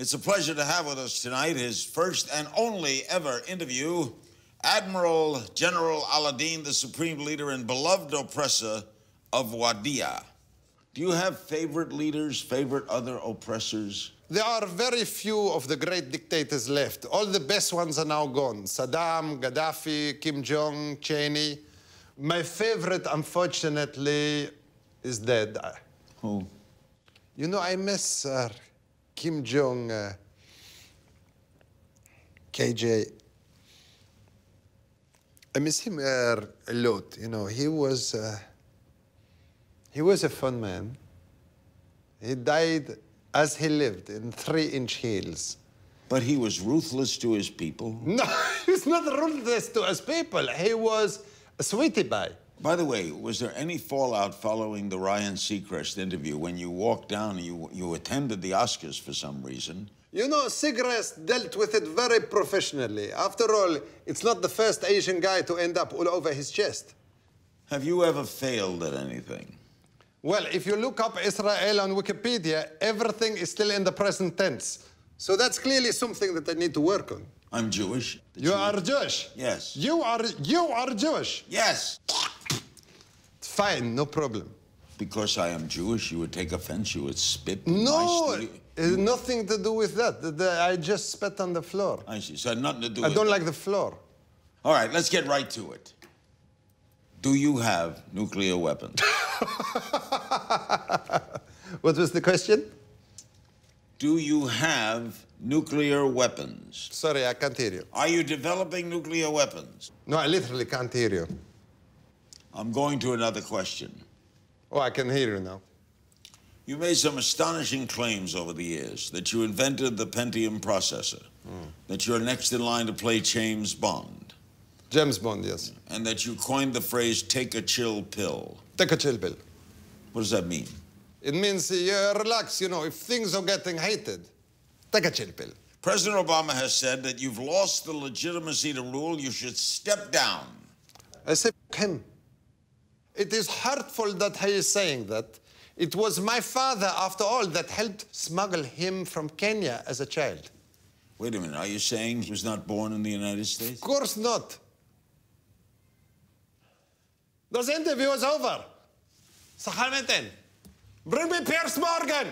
It's a pleasure to have with us tonight his first and only ever interview, Admiral General Aladdin, the supreme leader and beloved oppressor of Wadia. Do you have favorite leaders, favorite other oppressors? There are very few of the great dictators left. All the best ones are now gone. Saddam, Gaddafi, Kim Jong, Cheney. My favorite, unfortunately, is dead. Who? You know, I miss her. Kim Jong, uh, KJ, I miss him uh, a lot. You know, he was uh, he was a fun man. He died as he lived in three-inch heels. But he was ruthless to his people. No, he's not ruthless to his people. He was a sweetie pie. By the way, was there any fallout following the Ryan Seacrest interview when you walked down and you, you attended the Oscars for some reason? You know, Seacrest dealt with it very professionally. After all, it's not the first Asian guy to end up all over his chest. Have you ever failed at anything? Well, if you look up Israel on Wikipedia, everything is still in the present tense. So that's clearly something that I need to work on. I'm Jewish. You, are Jewish? Yes. You are you are Jewish? Yes. Fine, no problem. Because I am Jewish, you would take offense, you would spit. No, nothing to do with that. The, the, I just spat on the floor. I see. So nothing to do. I don't that. like the floor. All right, let's get right to it. Do you have nuclear weapons? what was the question? Do you have nuclear weapons? Sorry, I can't hear you. Are you developing nuclear weapons? No, I literally can't hear you. I'm going to another question. Oh, I can hear you now. You made some astonishing claims over the years that you invented the Pentium processor, mm. that you're next in line to play James Bond. James Bond, yes. And that you coined the phrase take a chill pill. Take a chill pill. What does that mean? It means uh, relax, you know, if things are getting hated, take a chill pill. President Obama has said that you've lost the legitimacy to rule, you should step down. I said, him. It is hurtful that he is saying that. It was my father, after all, that helped smuggle him from Kenya as a child. Wait a minute, are you saying he was not born in the United States? Of course not. This interview is over. Sakhal Bring me Pierce Morgan!